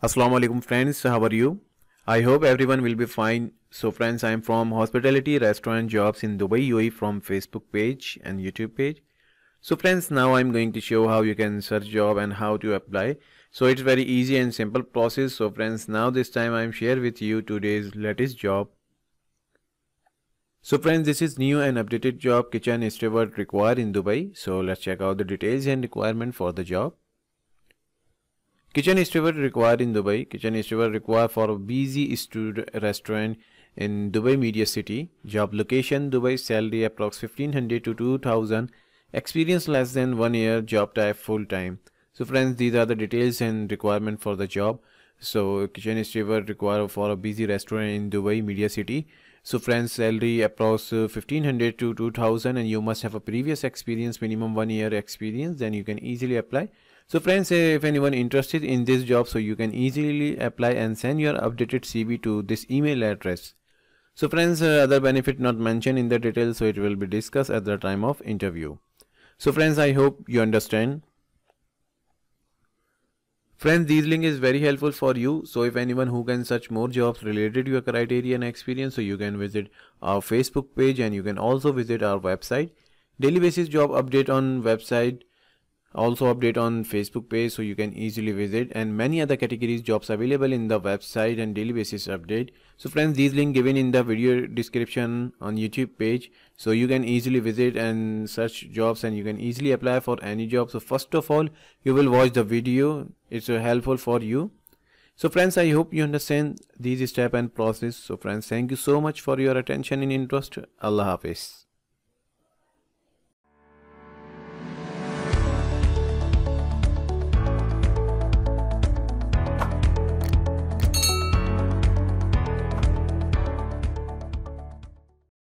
Assalamu alaikum friends, how are you? I hope everyone will be fine. So friends, I am from Hospitality Restaurant Jobs in Dubai UAE from Facebook page and YouTube page. So friends, now I'm going to show how you can search job and how to apply. So it's very easy and simple process. So friends, now this time I'm share with you today's latest job. So friends, this is new and updated job kitchen steward required in Dubai. So let's check out the details and requirement for the job. Kitchen steward required in Dubai. Kitchen steward required for a busy restaurant in Dubai Media City. Job location Dubai salary approx 1500 to 2000. Experience less than 1 year. Job type full time. So friends these are the details and requirement for the job. So kitchen steward required for a busy restaurant in Dubai Media City. So friends salary approx 1500 to 2000 and you must have a previous experience minimum 1 year experience then you can easily apply. So friends, if anyone interested in this job, so you can easily apply and send your updated CV to this email address. So friends, uh, other benefit not mentioned in the details, so it will be discussed at the time of interview. So friends, I hope you understand. Friends, this link is very helpful for you. So if anyone who can search more jobs related to your criteria and experience, so you can visit our Facebook page and you can also visit our website. Daily basis job update on website also update on facebook page so you can easily visit and many other categories jobs available in the website and daily basis update so friends these link given in the video description on youtube page so you can easily visit and search jobs and you can easily apply for any job so first of all you will watch the video it's helpful for you so friends i hope you understand these step and process so friends thank you so much for your attention and interest allah hafiz